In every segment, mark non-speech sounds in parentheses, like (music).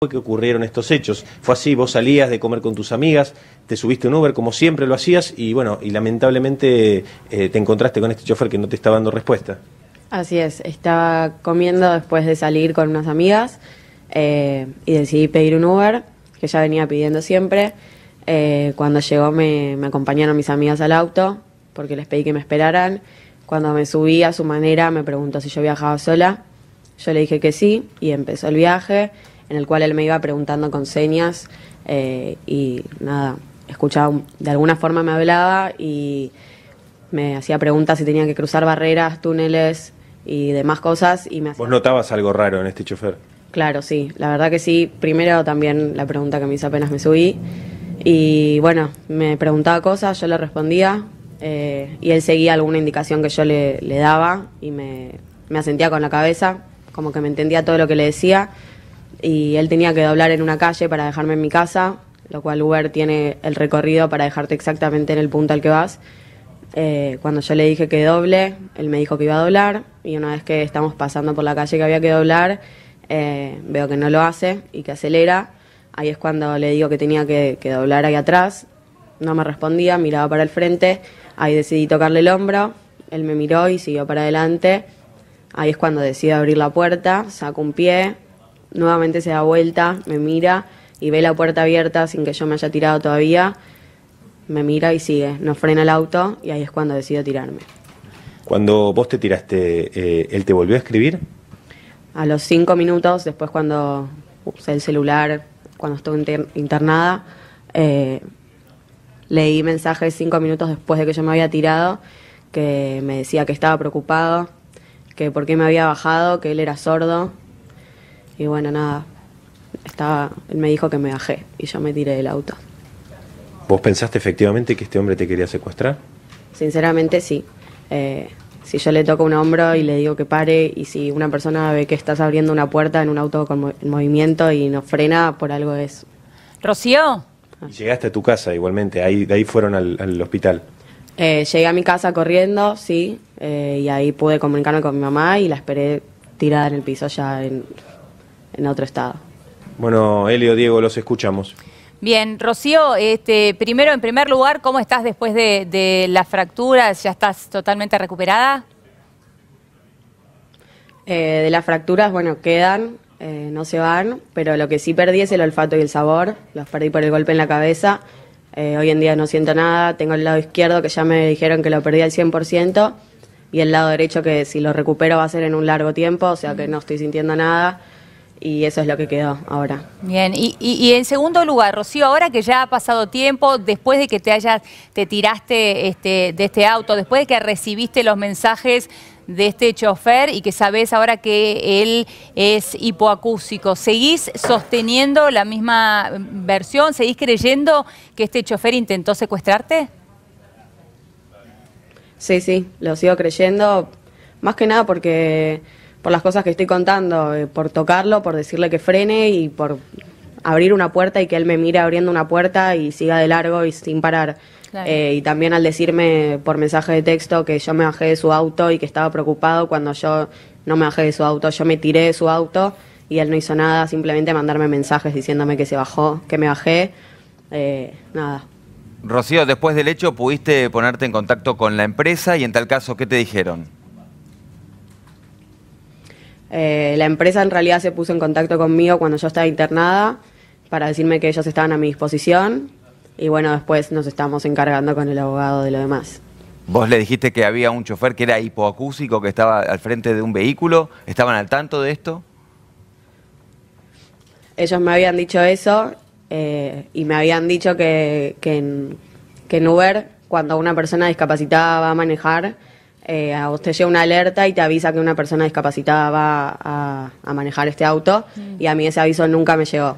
¿Qué que ocurrieron estos hechos. Fue así, vos salías de comer con tus amigas, te subiste un Uber como siempre lo hacías y bueno, y lamentablemente eh, te encontraste con este chofer que no te estaba dando respuesta. Así es, estaba comiendo después de salir con unas amigas eh, y decidí pedir un Uber, que ya venía pidiendo siempre. Eh, cuando llegó me acompañaron mis amigas al auto porque les pedí que me esperaran. Cuando me subí a su manera me preguntó si yo viajaba sola. Yo le dije que sí y empezó el viaje en el cual él me iba preguntando con señas eh, y nada, escuchaba, de alguna forma me hablaba y me hacía preguntas si tenía que cruzar barreras, túneles y demás cosas. Y me ¿Vos notabas algo raro en este chofer? Claro, sí, la verdad que sí. Primero también la pregunta que me hizo apenas me subí. Y bueno, me preguntaba cosas, yo le respondía eh, y él seguía alguna indicación que yo le, daba y me, me asentía con la cabeza, como que me entendía todo lo que le decía y él tenía que doblar en una calle para dejarme en mi casa, lo cual Uber tiene el recorrido para dejarte exactamente en el punto al que vas. Eh, cuando yo le dije que doble, él me dijo que iba a doblar y una vez que estamos pasando por la calle que había que doblar, eh, veo que no lo hace y que acelera. Ahí es cuando le digo que tenía que, doblar ahí atrás. No me respondía, miraba para el frente. Ahí decidí tocarle el hombro. Él me miró y siguió para adelante. Ahí es cuando decido abrir la puerta, saco un pie, nuevamente se da vuelta, me mira y ve la puerta abierta sin que yo me haya tirado todavía. Me mira y sigue, no frena el auto y ahí es cuando decido tirarme. Cuando vos te tiraste, eh, ¿él te volvió a escribir? A los cinco minutos, después cuando usé el celular, cuando estuve internada, eh, leí mensajes cinco minutos después de que yo me había tirado, que me decía que estaba preocupado, que por qué me había bajado, que él era sordo, y bueno, nada, estaba, él me dijo que me bajé y yo me tiré del auto. ¿Vos pensaste efectivamente que este hombre te quería secuestrar? Sinceramente sí. Eh, si yo le toco un hombro y le digo que pare y si una persona ve que estás abriendo una puerta en un auto con movimiento y no frena, por algo es. ¿Rocío? Ah. Llegaste a tu casa igualmente, ahí, de ahí fueron al, hospital. Eh, llegué a mi casa corriendo, sí, eh, y ahí pude comunicarme con mi mamá y la esperé tirada en el piso ya en, en otro estado. Bueno, Elio, Diego, los escuchamos. Bien, Rocío, este, primero, en primer lugar, ¿cómo estás después de, las la fractura? ¿Ya estás totalmente recuperada? Eh, de las fracturas, bueno, quedan, eh, no se van, pero lo que sí perdí es el olfato y el sabor, los perdí por el golpe en la cabeza. Eh, hoy en día no siento nada, tengo el lado izquierdo que ya me dijeron que lo perdí al 100% y el lado derecho que si lo recupero va a ser en un largo tiempo, o sea que no estoy sintiendo nada y eso es lo que quedó ahora. Bien, y, en segundo lugar, Rocío, ahora que ya ha pasado tiempo, después de que te hayas, te tiraste este, de este auto, después de que recibiste los mensajes de este chofer y que sabes ahora que él es hipoacústico, ¿seguís sosteniendo la misma versión? ¿Seguís creyendo que este chofer intentó secuestrarte? Sí, sí, lo sigo creyendo, más que nada porque por las cosas que estoy contando, eh, por tocarlo, por decirle que frene y por abrir una puerta y que él me mire abriendo una puerta y siga de largo y sin parar. Eh, y también al decirme por mensaje de texto que yo me bajé de su auto y que estaba preocupado cuando yo no me bajé de su auto, yo me tiré de su auto y él no hizo nada, simplemente mandarme mensajes diciéndome que se bajó, que me bajé, eh, nada. Rocío, después del hecho pudiste ponerte en contacto con la empresa y en tal caso, ¿qué te dijeron? Eh, la empresa en realidad se puso en contacto conmigo cuando yo estaba internada para decirme que ellos estaban a mi disposición y bueno, después nos estamos encargando con el abogado de lo demás. Vos le dijiste que había un chofer que era hipoacúsico, que estaba al frente de un vehículo. ¿Estaban al tanto de esto? Ellos me habían dicho eso eh, y me habían dicho que, que, en, que en Uber, cuando una persona discapacitada va a manejar, eh, a usted llega una alerta y te avisa que una persona discapacitada va a, manejar este auto mm. y a mí ese aviso nunca me llegó.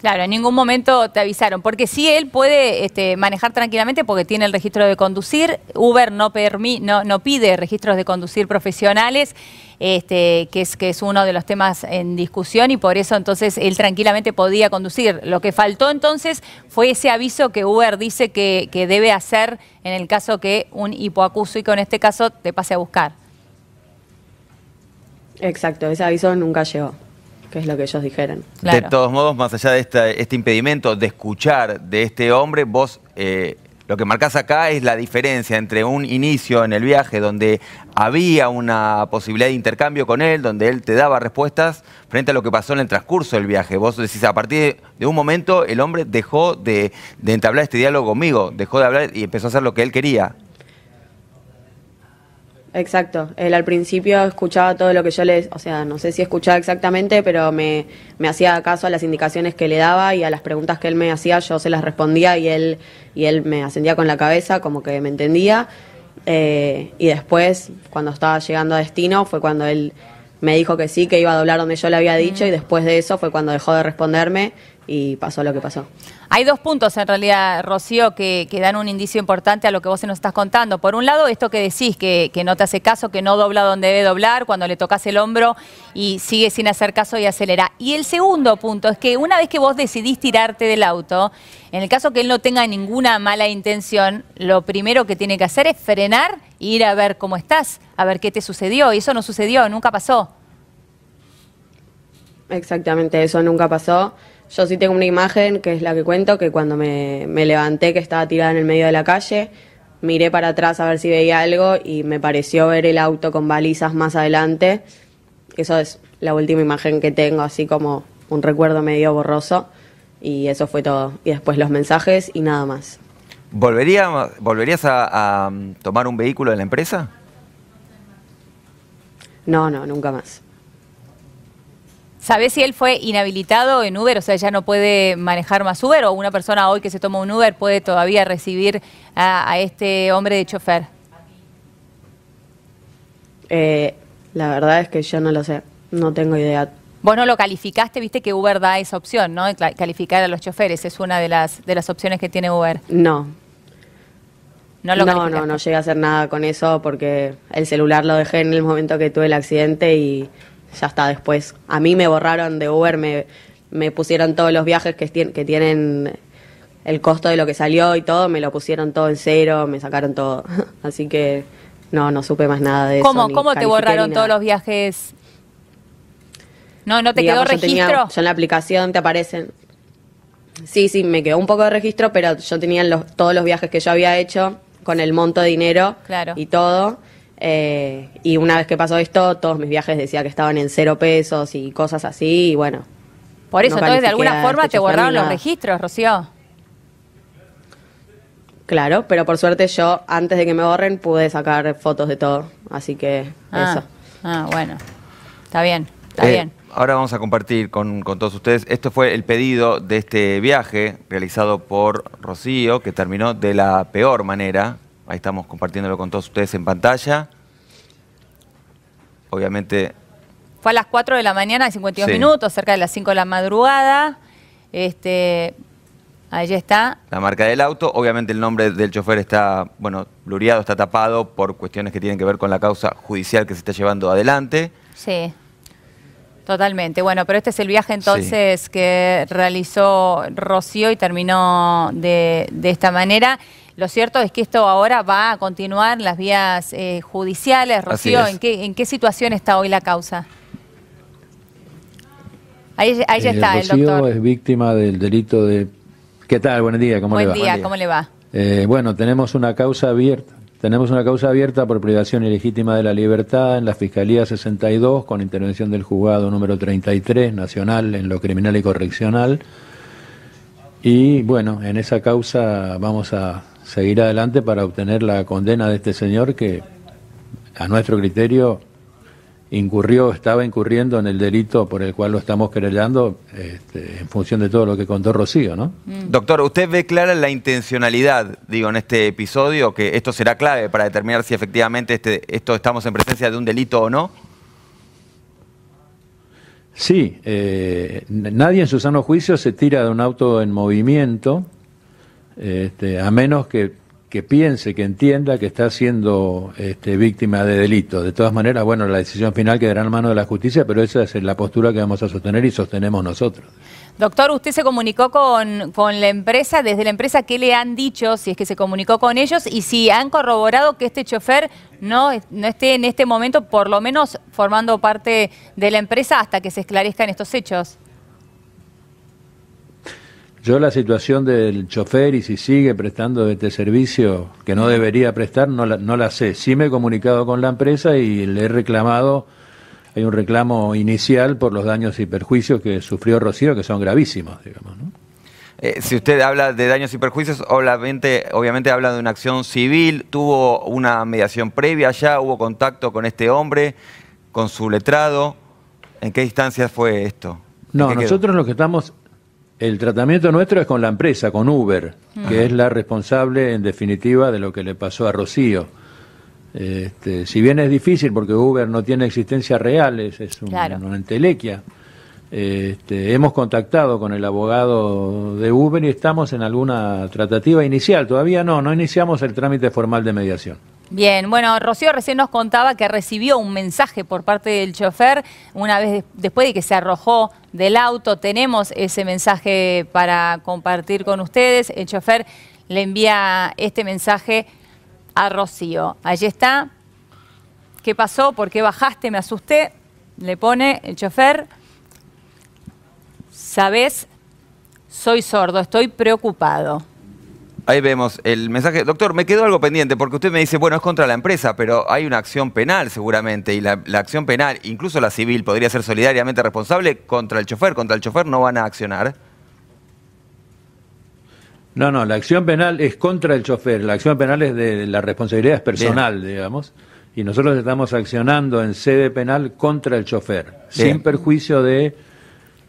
Claro, en ningún momento te avisaron, porque sí él puede este, manejar tranquilamente porque tiene el registro de conducir. Uber no, no, pide registros de conducir profesionales, este, que, es, que es uno de los temas en discusión y por eso entonces él tranquilamente podía conducir. Lo que faltó entonces fue ese aviso que Uber dice que, que debe hacer en el caso que un hipoacuso y que en este caso te pase a buscar. Exacto, ese aviso nunca llegó que es lo que ellos dijeron. De todos modos, más allá de este impedimento de escuchar de este hombre, vos eh, lo que marcas acá es la diferencia entre un inicio en el viaje donde había una posibilidad de intercambio con él, donde él te daba respuestas, frente a lo que pasó en el transcurso del viaje. Vos decís, a partir de un momento el hombre dejó de, de entablar este diálogo conmigo, dejó de hablar y empezó a hacer lo que él quería. Exacto. Él al principio escuchaba todo lo que yo le, o sea, no sé si escuchaba exactamente, pero me, me hacía caso a las indicaciones que le daba y a las preguntas que él me hacía, yo se las respondía y él, y él me ascendía con la cabeza, como que me entendía. Eh, y después, cuando estaba llegando a destino, fue cuando él me dijo que sí, que iba a doblar donde yo le había dicho, y después de eso fue cuando dejó de responderme y pasó lo que pasó. Hay dos puntos en realidad, Rocío, que, dan un indicio importante a lo que vos nos estás contando. Por un lado, esto que decís, que, que no te hace caso, que no dobla donde debe doblar, cuando le tocas el hombro y sigue sin hacer caso y acelera. Y el segundo punto es que una vez que vos decidís tirarte del auto, en el caso que él no tenga ninguna mala intención, lo primero que tiene que hacer es frenar e ir a ver cómo estás, a ver qué te sucedió. Y eso no sucedió, nunca pasó. Exactamente, eso nunca pasó. Yo sí tengo una imagen, que es la que cuento, que cuando me, levanté, que estaba tirada en el medio de la calle, miré para atrás a ver si veía algo y me pareció ver el auto con balizas más adelante. Eso es la última imagen que tengo, así como un recuerdo medio borroso. Y eso fue todo. Y después los mensajes y nada más. ¿Volverías a, a tomar un vehículo de la empresa? No, no, nunca más. ¿Sabés si él fue inhabilitado en Uber? O sea, ya no puede manejar más Uber o una persona hoy que se toma un Uber puede todavía recibir a, este hombre de chofer. Eh, la verdad es que yo no lo sé, no tengo idea. Vos no lo calificaste, viste que Uber da esa opción, ¿no? Calificar a los choferes es una de las, de las opciones que tiene Uber. No. No, lo no, no, no llegué a hacer nada con eso porque el celular lo dejé en el momento que tuve el accidente y ya está después. A mí me borraron de Uber, me, me pusieron todos los viajes que, que tienen el costo de lo que salió y todo, me lo pusieron todo en cero, me sacaron todo. (laughs) Así que no, no supe más nada de ¿Cómo, eso. ¿Cómo te borraron todos los viajes? No, no te quedó registro. Yo, en la aplicación te aparecen. Sí, sí, me quedó un poco de registro, pero yo tenía todos los viajes que yo había hecho con el monto de dinero claro. y todo. Eh, y una vez que pasó esto, todos mis viajes decía que estaban en cero pesos y cosas así, y bueno. Por eso, entonces, de alguna forma te guardaron los registros, Rocío. Claro, pero por suerte yo, antes de que me borren, pude sacar fotos de todo. Así que ah, eso. Ah, bueno. Está bien, está eh, bien. Ahora vamos a compartir con, con todos ustedes. Esto fue el pedido de este viaje realizado por Rocío, que terminó de la peor manera. Ahí estamos compartiéndolo con todos ustedes en pantalla. Obviamente... Fue a las 4 de la mañana, 52 minutos, cerca de las 5 de la madrugada. Este, Ahí está. La marca del auto. Obviamente el nombre del chofer está, bueno, bluriado, está tapado por cuestiones que tienen que ver con la causa judicial que se está llevando adelante. Sí. Totalmente. Bueno, pero este es el viaje entonces que realizó Rocío y terminó de esta manera. Lo cierto es que esto ahora va a continuar las vías eh, judiciales. Rocío, ¿en qué, ¿en qué situación está hoy la causa? Ahí, ya eh, está Rocío el doctor. es víctima del delito de... ¿Qué tal? Buen día, ¿cómo le va? Buen día, ¿cómo le va? Eh, bueno, tenemos una causa abierta. Tenemos una causa abierta por privación ilegítima de la libertad en la Fiscalía 62 con intervención del juzgado número 33 nacional en lo criminal y correccional. Y bueno, en esa causa vamos a seguir adelante para obtener la condena de este señor que, a nuestro criterio, incurrió, estaba incurriendo en el delito por el cual lo estamos querellando este, en función de todo lo que contó Rocío, ¿no? Mm. Doctor, ¿usted ve clara la intencionalidad, digo, en este episodio, que esto será clave para determinar si efectivamente este, esto estamos en presencia de un delito o no? Sí, eh, nadie en su sano juicio se tira de un auto en movimiento este, a menos que, piense, que entienda que está siendo este, víctima de delito. De todas maneras, bueno, la decisión final quedará en manos de la justicia, pero esa es la postura que vamos a sostener y sostenemos nosotros. Doctor, usted se comunicó con, la empresa, desde la empresa, ¿qué le han dicho, si es que se comunicó con ellos, y si han corroborado que este chofer no, no esté en este momento, por lo menos formando parte de la empresa, hasta que se esclarezcan estos hechos? Yo la situación del chofer y si sigue prestando este servicio que no debería prestar, no la, no la sé. Sí me he comunicado con la empresa y le he reclamado, hay un reclamo inicial por los daños y perjuicios que sufrió Rocío, que son gravísimos, digamos. Eh, si usted habla de daños y perjuicios, obviamente, obviamente habla de una acción civil. ¿Tuvo una mediación previa ya? ¿Hubo contacto con este hombre, con su letrado? ¿En qué instancias fue esto? No, nosotros los lo que estamos el tratamiento nuestro es con la empresa, con Uber, que es la responsable en definitiva de lo que le pasó a Rocío. Este, si bien es difícil porque Uber no tiene existencia real, es, una entelequia, este, hemos contactado con el abogado de Uber y estamos en alguna tratativa inicial. Todavía no, no iniciamos el trámite formal de mediación. Bien, bueno, Rocío recién nos contaba que recibió un mensaje por parte del chofer una vez después de que se arrojó del auto. Tenemos ese mensaje para compartir con ustedes. El chofer le envía este mensaje a Rocío. Allí está. ¿Qué pasó? ¿Por qué bajaste? Me asusté. Le pone el chofer. Sabes, soy sordo, estoy preocupado. Ahí vemos el mensaje. Doctor, me quedó algo pendiente porque usted me dice, bueno, es contra la empresa, pero hay una acción penal seguramente y la, acción penal, incluso la civil, podría ser solidariamente responsable contra el chofer. Contra el chofer no van a accionar. No, no, la acción penal es contra el chofer. La acción penal es de la responsabilidad personal, digamos. Y nosotros estamos accionando en sede penal contra el chofer, sin perjuicio de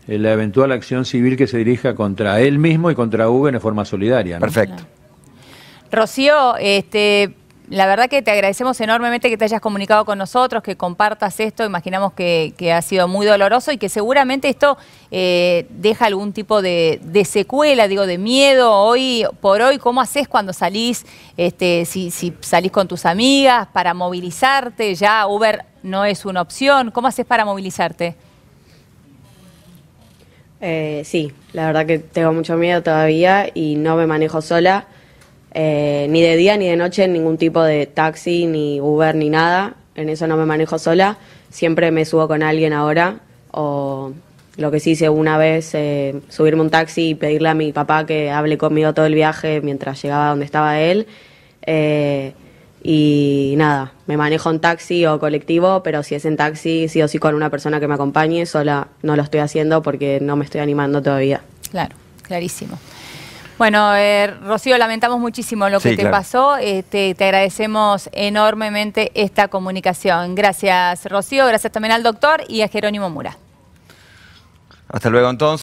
eh, la eventual acción civil que se dirija contra él mismo y contra Uber en forma solidaria. Perfecto. Rocío, este, la verdad que te agradecemos enormemente que te hayas comunicado con nosotros, que compartas esto. Imaginamos que, ha sido muy doloroso y que seguramente esto eh, deja algún tipo de, secuela, digo, de miedo. Hoy por hoy, ¿cómo haces cuando salís? Este, si, si, salís con tus amigas para movilizarte, ya Uber no es una opción. ¿Cómo haces para movilizarte? Eh, sí, la verdad que tengo mucho miedo todavía y no me manejo sola, eh, ni de día ni de noche, en ningún tipo de taxi, ni Uber, ni nada. En eso no me manejo sola. Siempre me subo con alguien ahora. O lo que sí hice una vez, eh, subirme un taxi y pedirle a mi papá que hable conmigo todo el viaje mientras llegaba donde estaba él. y nada, me manejo en taxi o colectivo, pero si es en taxi, sí o sí con una persona que me acompañe, sola no lo estoy haciendo porque no me estoy animando todavía. Claro, clarísimo. Bueno, eh, Rocío, lamentamos muchísimo lo que te pasó. Este, te agradecemos enormemente esta comunicación. Gracias, Rocío. Gracias también al doctor y a Jerónimo Mura. Hasta luego, entonces.